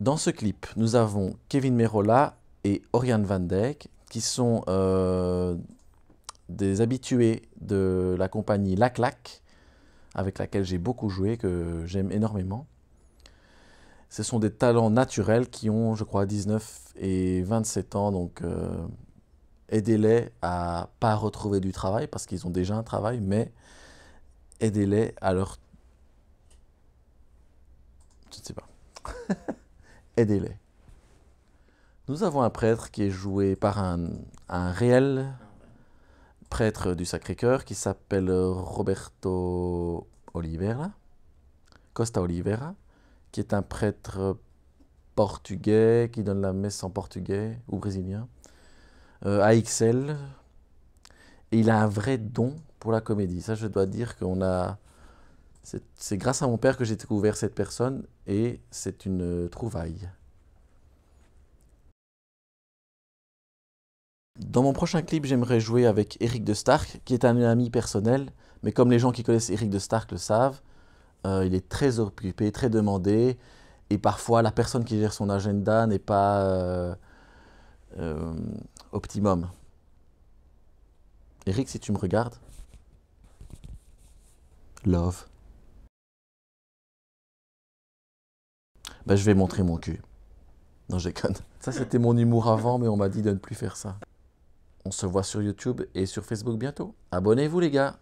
Dans ce clip, nous avons Kevin Merola et Oriane Van Dijk, qui sont euh, des habitués de la compagnie La Claque, avec laquelle j'ai beaucoup joué, que j'aime énormément. Ce sont des talents naturels qui ont, je crois, 19 et 27 ans, donc euh, aidez-les à pas retrouver du travail, parce qu'ils ont déjà un travail, mais aidez-les à leur Nous avons un prêtre qui est joué par un, réel prêtre du Sacré-Cœur qui s'appelle Roberto Oliveira, Costa Oliveira, qui est un prêtre portugais qui donne la messe en portugais ou brésilien, euh, à XL. Et il a un vrai don pour la comédie. Ça, je dois dire qu'on a c'est grâce à mon père que j'ai découvert cette personne et c'est une euh, trouvaille. Dans mon prochain clip, j'aimerais jouer avec Eric de Stark, qui est un ami personnel, mais comme les gens qui connaissent Eric de Stark le savent, euh, il est très occupé, très demandé, et parfois la personne qui gère son agenda n'est pas euh, optimum. Eric, si tu me regardes, love. bah, je vais montrer mon cul. Non, j'ai Ça, c'était mon humour avant, mais on m'a dit de ne plus faire ça. On se voit sur YouTube et sur Facebook bientôt. Abonnez-vous, les gars!